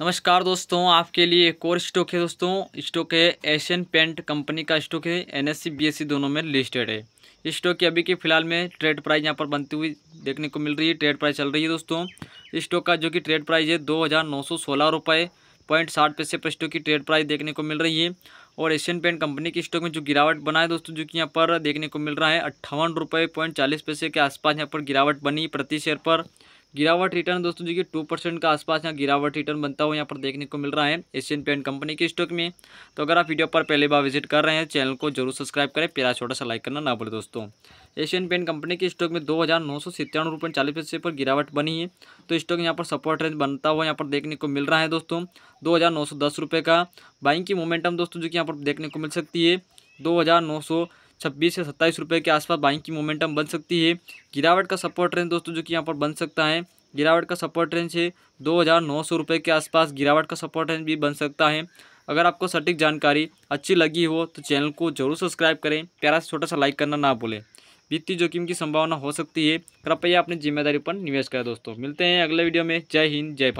नमस्कार दोस्तों आपके लिए एक और स्टॉक है दोस्तों स्टॉक है एशियन पेंट कंपनी का स्टॉक है एनएससी बीएससी दोनों में लिस्टेड है इस स्टॉक की अभी के फिलहाल में ट्रेड प्राइस यहाँ पर बनती हुई देखने को मिल रही है ट्रेड प्राइस चल रही है दोस्तों इस स्टॉक का जो कि ट्रेड प्राइस है दो हज़ार नौ सौ सोलह रुपये पॉइंट साठ पैसे पर स्टॉक की ट्रेड प्राइस देखने को मिल रही है और एशियन पेंट कंपनी की स्टॉक में जो गिरावट बना है दोस्तों जो कि यहाँ पर देखने को मिल रहा है अट्ठावन रुपये पॉइंट चालीस पैसे के आसपास यहाँ पर गिरावट बनी प्रति शेयर पर गिरावट रिटर्न दोस्तों देखिए टू परसेंट का आसपास यहाँ गिरावट रिटर्न बनता हुआ यहाँ पर देखने को मिल रहा है एशियन पेंट कंपनी के स्टॉक में तो अगर आप वीडियो पर पहली बार विजिट कर रहे हैं चैनल को जरूर सब्सक्राइब करें प्यारा छोटा सा लाइक करना ना भूलें दोस्तों एशियन पेंट कंपनी के स्टॉक में दो हज़ार नौ सौ सत्तानवे रुपये चालीस पैसे पर गिरावट बनी है तो स्टॉक यहाँ पर सपोर्ट रेंज बनता हुआ यहाँ पर देखने को मिल रहा है दोस्तों दो हज़ार नौ सौ दस रुपये का बाइंग की मोमेंटम दोस्तों जो कि यहाँ पर देखने को मिल सकती है दो हज़ार नौ सौ छब्बीस से सत्ताईस रुपये के आसपास बाइंग की मोमेंटम बन सकती है गिरावट का सपोर्ट रेंज दोस्तों जो कि यहाँ पर बन सकता है गिरावट का सपोर्ट रेंज है दो हज़ार नौ सौ रुपये के आसपास गिरावट का सपोर्ट रेंज भी बन सकता है अगर आपको सटीक जानकारी अच्छी लगी हो तो चैनल को जरूर सब्सक्राइब करें प्यारा से छोटा सा लाइक करना ना भूलें वित्तीय जोखिम की संभावना हो सकती है कृपया अपनी जिम्मेदारी पर निवेश करें दोस्तों मिलते हैं अगले वीडियो में जय हिंद जय भारत